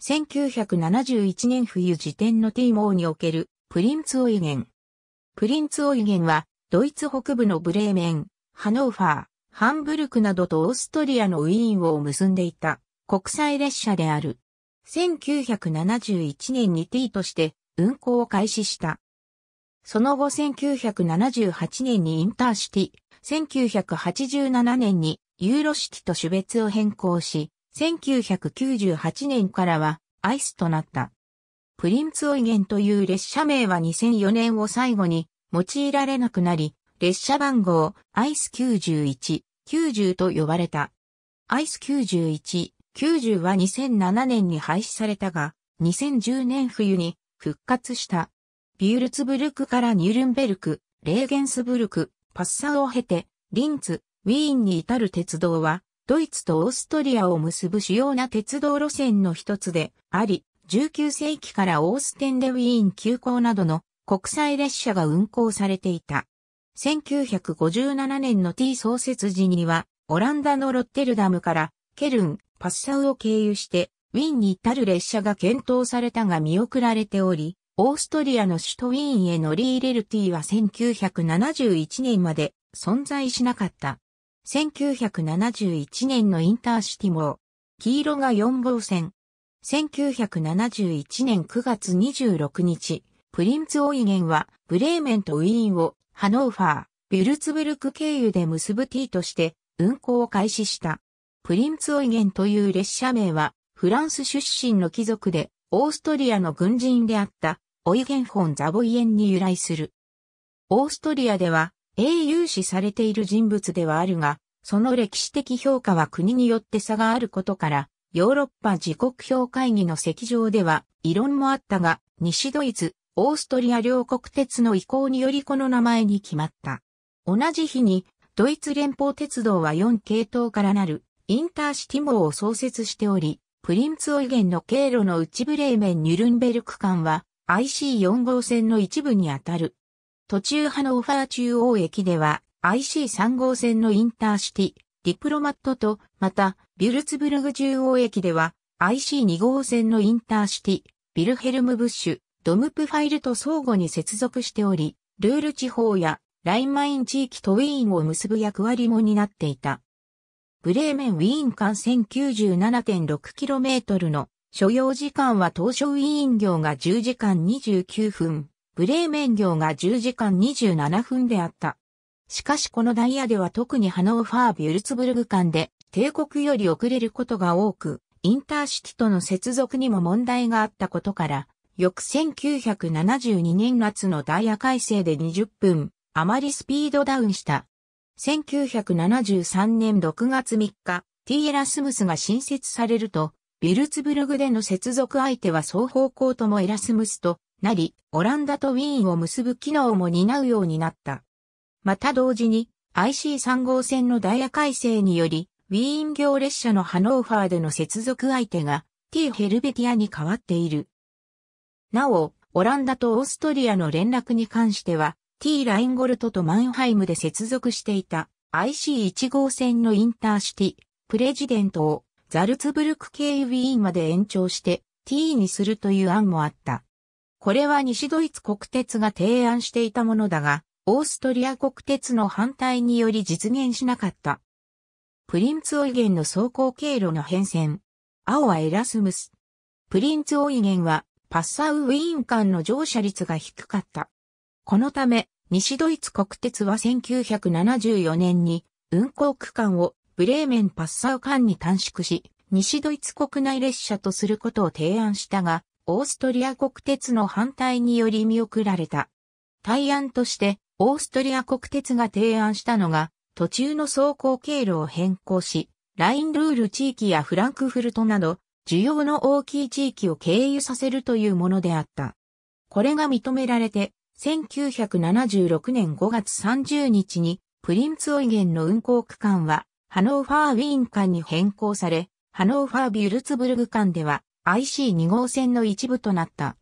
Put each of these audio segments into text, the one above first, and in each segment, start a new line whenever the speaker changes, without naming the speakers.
1971年冬時点の T モーにおけるプリンツオイゲン。プリンツオイゲンはドイツ北部のブレーメン、ハノーファー、ハンブルクなどとオーストリアのウィーンを結んでいた国際列車である。1971年に T として運行を開始した。その後1978年にインターシティ、1987年にユーロシティと種別を変更し、1998年からはアイスとなった。プリンツオイゲンという列車名は2004年を最後に用いられなくなり、列車番号アイス91、90と呼ばれた。アイス91、90は2007年に廃止されたが、2010年冬に復活した。ビュルツブルクからニュルンベルク、レーゲンスブルク、パッサーを経て、リンツ、ウィーンに至る鉄道は、ドイツとオーストリアを結ぶ主要な鉄道路線の一つであり、19世紀からオーステンでウィーン急行などの国際列車が運行されていた。1957年の T 創設時には、オランダのロッテルダムからケルン、パッサウを経由して、ウィーンに至る列車が検討されたが見送られており、オーストリアの首都ウィーンへ乗り入れる T は1971年まで存在しなかった。1971年のインターシティも、黄色が4号線。1971年9月26日、プリンツ・オイゲンは、ブレーメンとウィーンを、ハノーファー、ビュルツブルク経由で結ぶ T として、運行を開始した。プリンツ・オイゲンという列車名は、フランス出身の貴族で、オーストリアの軍人であった、オイゲン・フォン・ザボイエンに由来する。オーストリアでは、英雄視されている人物ではあるが、その歴史的評価は国によって差があることから、ヨーロッパ自国評会議の席上では異論もあったが、西ドイツ、オーストリア両国鉄の意向によりこの名前に決まった。同じ日に、ドイツ連邦鉄道は4系統からなるインターシティ網を創設しており、プリンツオイゲンの経路の内ブレーメン・ニュルンベルク間は IC4 号線の一部にあたる。途中派のオファー中央駅では IC3 号線のインターシティ、ディプロマットと、また、ビュルツブルグ中央駅では IC2 号線のインターシティ、ビルヘルムブッシュ、ドムプファイルと相互に接続しており、ルール地方やラインマイン地域とウィーンを結ぶ役割も担っていた。ブレーメンウィーン間 1097.6km の所要時間は当初ウィーン業が10時間29分。ブレーメン行が10時間27分であった。しかしこのダイヤでは特にハノーファー・ビュルツブルグ間で帝国より遅れることが多く、インターシティとの接続にも問題があったことから、翌1972年夏のダイヤ改正で20分、あまりスピードダウンした。1973年6月3日、T エラスムスが新設されると、ビルツブルグでの接続相手は双方向ともエラスムスとなり、オランダとウィーンを結ぶ機能も担うようになった。また同時に IC3 号線のダイヤ改正により、ウィーン行列車のハノーファーでの接続相手が T ヘルベティアに変わっている。なお、オランダとオーストリアの連絡に関しては、T ラインゴルトとマンハイムで接続していた IC1 号線のインターシティ、プレジデントをザルツブルク経由ウィーンまで延長して T にするという案もあった。これは西ドイツ国鉄が提案していたものだが、オーストリア国鉄の反対により実現しなかった。プリンツオイゲンの走行経路の変遷。青はエラスムス。プリンツオイゲンはパッサウウィーン間の乗車率が低かった。このため、西ドイツ国鉄は1974年に運行区間をブレーメンパッサウ間に短縮し、西ドイツ国内列車とすることを提案したが、オーストリア国鉄の反対により見送られた。対案として、オーストリア国鉄が提案したのが、途中の走行経路を変更し、ラインルール地域やフランクフルトなど、需要の大きい地域を経由させるというものであった。これが認められて、1976年5月30日に、プリンツオイゲンの運行区間は、ハノーファーウィーン間に変更され、ハノーファービュルツブルグ間では、IC2 号線の一部となった。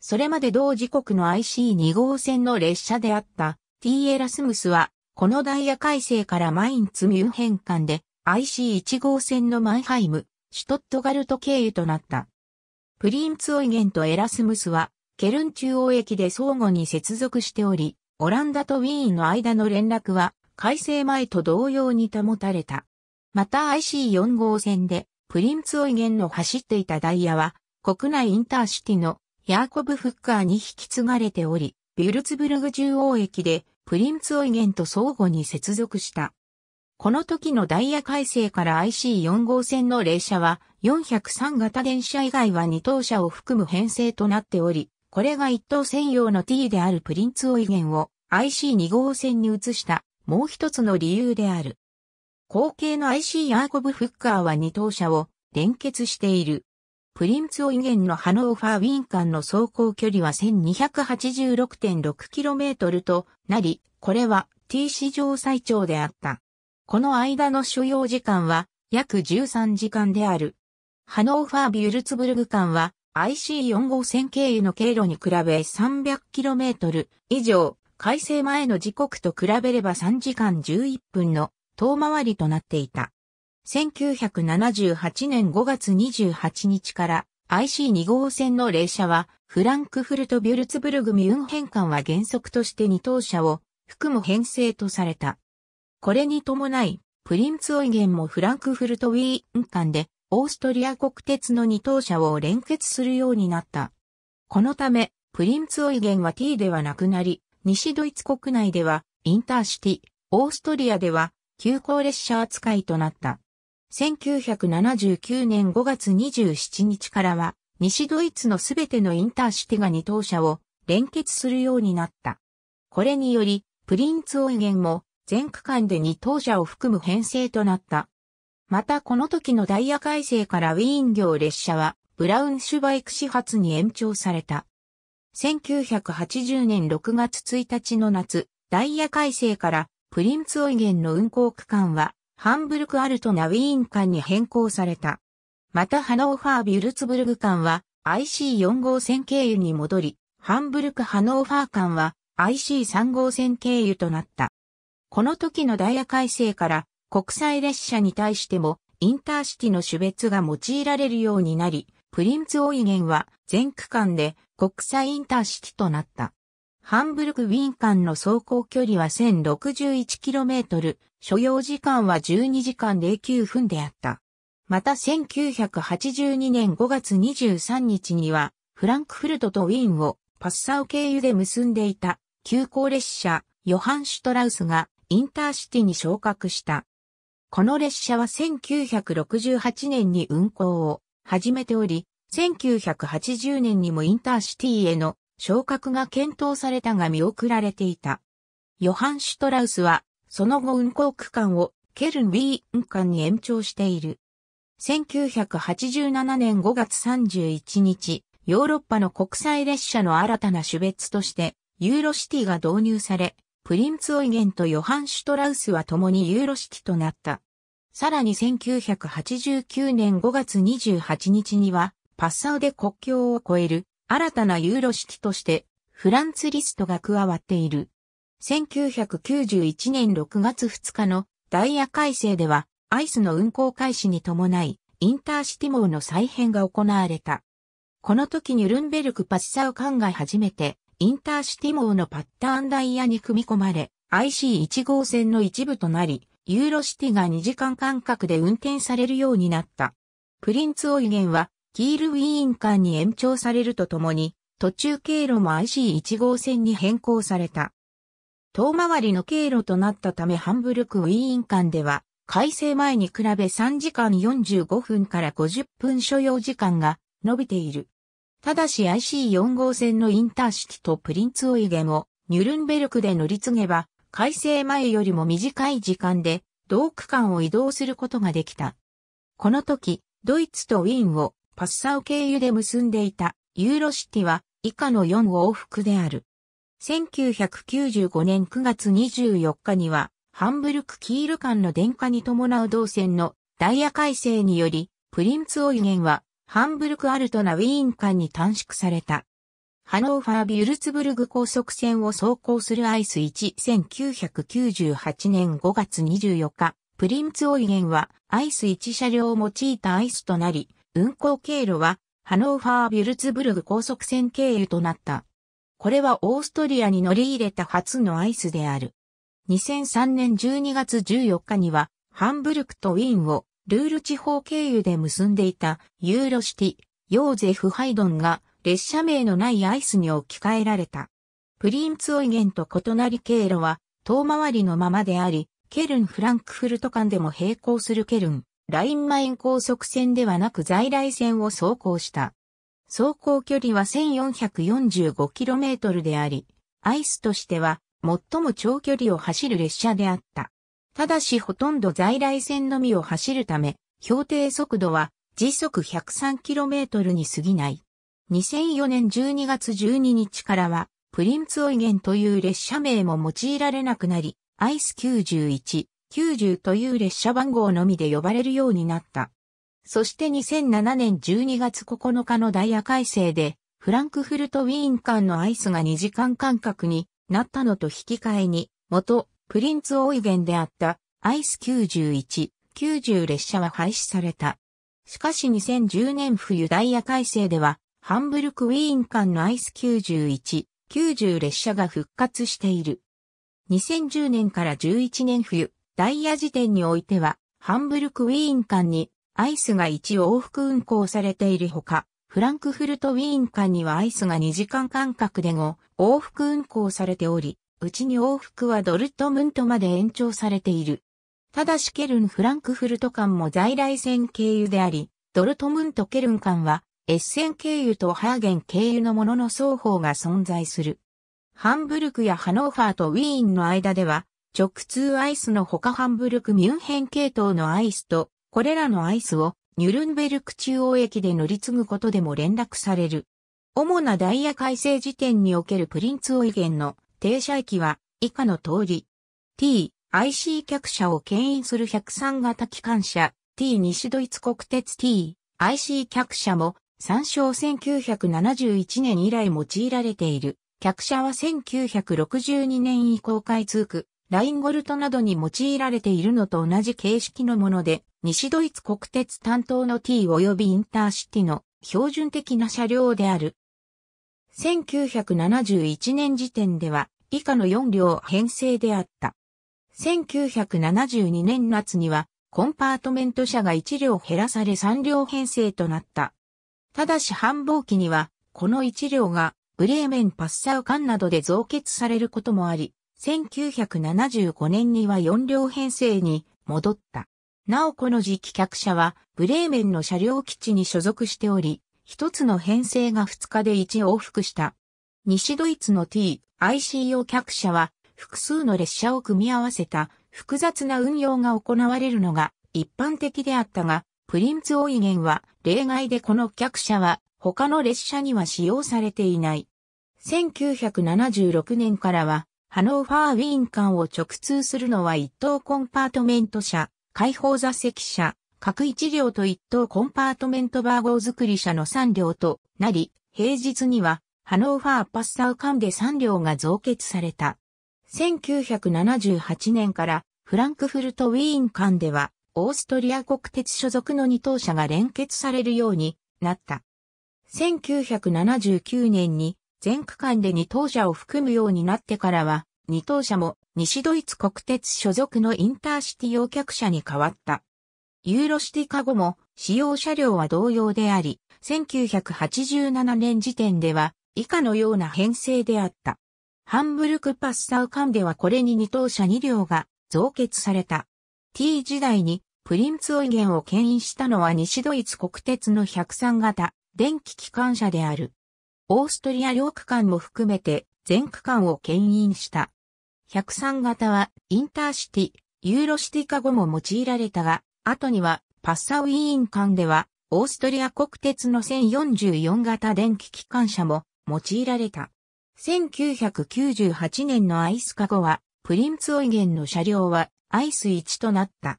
それまで同時刻の IC2 号線の列車であった T エラスムスは、このダイヤ改正からマインツミュン変換で IC1 号線のマンハイム、シュトットガルト経由となった。プリンツオイゲンとエラスムスは、ケルン中央駅で相互に接続しており、オランダとウィーンの間の連絡は改正前と同様に保たれた。また IC4 号線でプリンツオイゲンの走っていたダイヤは、国内インターシティのヤーコブ・フッカーに引き継がれており、ビュルツブルグ中央駅でプリンツオイゲンと相互に接続した。この時のダイヤ改正から IC4 号線の列車は403型電車以外は2等車を含む編成となっており、これが1等専用の T であるプリンツオイゲンを IC2 号線に移したもう一つの理由である。後継の IC ヤーコブ・フッカーは2等車を連結している。プリンツオイゲンのハノーファーウィン間の走行距離は 1286.6km となり、これは T 史上最長であった。この間の所要時間は約13時間である。ハノーファービュルツブルグ間は IC4 号線経由の経路に比べ 300km 以上、改正前の時刻と比べれば3時間11分の遠回りとなっていた。1978年5月28日から IC2 号線の列車はフランクフルト・ビュルツブルグ・ミュン変換は原則として2等車を含む編成とされた。これに伴い、プリンツオイゲンもフランクフルト・ウィーン間でオーストリア国鉄の2等車を連結するようになった。このため、プリンツオイゲンは T ではなくなり、西ドイツ国内ではインターシティ、オーストリアでは急行列車扱いとなった。1979年5月27日からは、西ドイツのすべてのインターシティが2等車を連結するようになった。これにより、プリンツオイゲンも全区間で2等車を含む編成となった。またこの時のダイヤ改正からウィーン行列車はブラウンシュバイク始発に延長された。1980年6月1日の夏、ダイヤ改正からプリンツオイゲンの運行区間は、ハンブルク・アルトナ・ウィーン間に変更された。またハノーファー・ビュルツブルグ間は IC4 号線経由に戻り、ハンブルク・ハノーファー間は IC3 号線経由となった。この時のダイヤ改正から国際列車に対してもインターシティの種別が用いられるようになり、プリンツ・オイゲンは全区間で国際インターシティとなった。ハンブルク・ウィン間の走行距離は 1061km、所要時間は12時間09分であった。また1982年5月23日には、フランクフルトとウィーンをパッサウ経由で結んでいた急行列車ヨハン・シュトラウスがインターシティに昇格した。この列車は1968年に運行を始めており、1980年にもインターシティへの昇格が検討されたが見送られていた。ヨハン・シュトラウスは、その後運行区間をケルン・ウィーン間に延長している。1987年5月31日、ヨーロッパの国際列車の新たな種別として、ユーロシティが導入され、プリンツ・オイゲンとヨハン・シュトラウスは共にユーロシティとなった。さらに1989年5月28日には、パッサウで国境を越える新たなユーロ式としてフランツリストが加わっている。1991年6月2日のダイヤ改正では、アイスの運行開始に伴い、インターシティ網の再編が行われた。この時にルンベルクパッサウ考が初めて、インターシティ網のパッターンダイヤに組み込まれ、IC1 号線の一部となり、ユーロシティが2時間間隔で運転されるようになった。プリンツオイゲンはキールウィーン間に延長されるとともに、途中経路も IC1 号線に変更された。遠回りの経路となったためハンブルクウィーン間では、改正前に比べ3時間45分から50分所要時間が伸びている。ただし IC4 号線のインターシティとプリンツオイゲも、ニュルンベルクで乗り継げば、改正前よりも短い時間で、同区間を移動することができた。この時、ドイツとウィーンをパッサを経由で結んでいたユーロシティは以下の4往復である。1995年9月24日にはハンブルク・キール間の電化に伴う動線のダイヤ改正によりプリンツ・オイゲンはハンブルク・アルトナ・ウィーン間に短縮された。ハノーファー・ビュルツブルグ高速線を走行するアイス1 1998年5月24日、プリンツ・オイゲンはアイス1車両を用いたアイスとなり、運行経路は、ハノーファー・ビュルツブルグ高速線経由となった。これはオーストリアに乗り入れた初のアイスである。2003年12月14日には、ハンブルクとウィーンをルール地方経由で結んでいたユーロシティ、ヨーゼフ・ハイドンが列車名のないアイスに置き換えられた。プリンツオイゲンと異なり経路は遠回りのままであり、ケルン・フランクフルト間でも並行するケルン、ラインマイン高速線ではなく在来線を走行した。走行距離は 1445km であり、アイスとしては最も長距離を走る列車であった。ただしほとんど在来線のみを走るため、標定速度は時速 103km に過ぎない。2004年12月12日からは、プリンツオイゲンという列車名も用いられなくなり、アイス91、90という列車番号のみで呼ばれるようになった。そして2007年12月9日のダイヤ改正で、フランクフルトウィーン間のアイスが2時間間隔になったのと引き換えに、元プリンツオイゲンであったアイス91、90列車は廃止された。しかし2010年冬ダイヤ改正では、ハンブルクウィーン間のアイス91、90列車が復活している。2010年から11年冬、ダイヤ時点においては、ハンブルクウィーン間にアイスが1往復運行されているほか、フランクフルトウィーン間にはアイスが2時間間隔で5往復運行されており、うちに往復はドルトムントまで延長されている。ただしケルン・フランクフルト間も在来線経由であり、ドルトムント・ケルン間は、エッセン経由とハーゲン経由のものの双方が存在する。ハンブルクやハノーファーとウィーンの間では、直通アイスの他ハンブルクミュンヘン系統のアイスと、これらのアイスをニュルンベルク中央駅で乗り継ぐことでも連絡される。主なダイヤ改正時点におけるプリンツオイゲンの停車駅は以下の通り。T、IC 客車を牽引する103型機関車 T 西ドイツ国鉄 T、IC 客車も参照1971年以来用いられている。客車は1962年以降開通区、ラインゴルトなどに用いられているのと同じ形式のもので、西ドイツ国鉄担当の T 及びインターシティの標準的な車両である。1971年時点では以下の4両編成であった。1972年夏にはコンパートメント車が1両減らされ3両編成となった。ただし繁忙期にはこの1両がブレーメンパッサー間などで増結されることもあり、1975年には4両編成に戻った。なおこの時期客車はブレーメンの車両基地に所属しており、一つの編成が2日で1往復した。西ドイツの T、IC 用客車は複数の列車を組み合わせた複雑な運用が行われるのが一般的であったが、プリンツオイゲンは例外でこの客車は他の列車には使用されていない。1976年からはハノーファーウィーン間を直通するのは一等コンパートメント車、開放座席車、各一両と一等コンパートメントバー号作り車の3両となり、平日にはハノーファーパッサー間で3両が増結された。1978年からフランクフルトウィーン間ではオーストリア国鉄所属の2等車が連結されるようになった。1979年に全区間で2等車を含むようになってからは、2等車も西ドイツ国鉄所属のインターシティ用客車に変わった。ユーロシティ化後も使用車両は同様であり、1987年時点では以下のような編成であった。ハンブルクパッサカ間ではこれに2等車2両が増結された。T 時代にプリンツオイゲンを牽引したのは西ドイツ国鉄の103型電気機関車である。オーストリア領区間も含めて全区間を牽引した。103型はインターシティ、ユーロシティ化後も用いられたが、後にはパッサウィーン間ではオーストリア国鉄の1044型電気機関車も用いられた。1998年のアイス化後はプリンツオイゲンの車両はアイス1となった。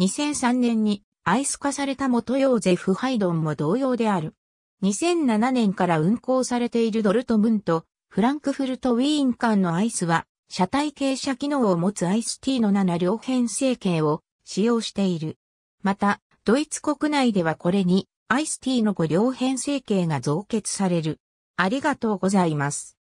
2003年にアイス化された元ヨーゼフ・ハイドンも同様である。2007年から運行されているドルトムント、フランクフルトウィーン間のアイスは、車体傾斜機能を持つアイス T の7両編成形を使用している。また、ドイツ国内ではこれに、アイス T の5両編成形が増結される。ありがとうございます。